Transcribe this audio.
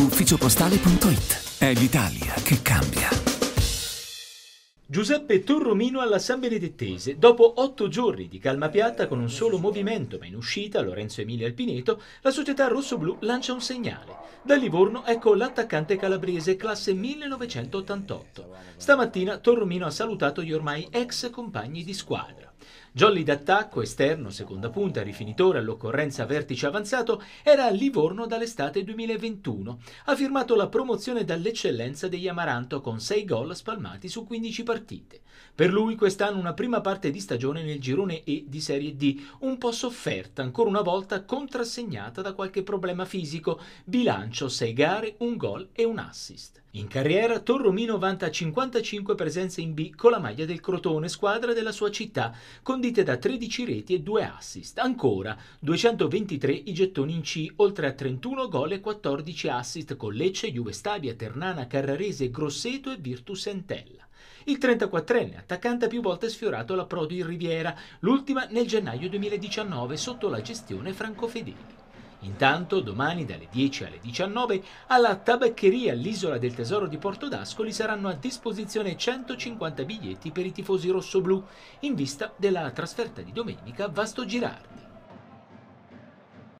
ufficiopostale.it. È l'Italia che cambia. Giuseppe Torromino alla San Benedettese. Dopo otto giorni di calma piatta con un solo movimento, ma in uscita Lorenzo Emilio Alpineto, la società rossoblu lancia un segnale. Da Livorno ecco l'attaccante calabrese classe 1988. Stamattina Torromino ha salutato gli ormai ex compagni di squadra. Jolly d'attacco, esterno, seconda punta, rifinitore all'occorrenza vertice avanzato, era a Livorno dall'estate 2021. Ha firmato la promozione dall'eccellenza degli Amaranto con 6 gol spalmati su 15 partite. Per lui quest'anno una prima parte di stagione nel girone E di Serie D, un po' sofferta, ancora una volta contrassegnata da qualche problema fisico. Bilancio 6 gare, un gol e un assist. In carriera Torromino vanta 55 presenze in B con la maglia del Crotone, squadra della sua città, con condite da 13 reti e 2 assist. Ancora 223 i gettoni in C, oltre a 31 gol e 14 assist con Lecce, Juve Stabia, Ternana, Carrarese, Grosseto e Virtus Entella. Il 34enne attaccante ha più volte sfiorato la Prodi di Riviera, l'ultima nel gennaio 2019 sotto la gestione Franco Fedeli. Intanto domani dalle 10 alle 19 alla tabaccheria all'Isola del Tesoro di Porto d'Ascoli saranno a disposizione 150 biglietti per i tifosi rossoblù in vista della trasferta di domenica a Vasto Girardi.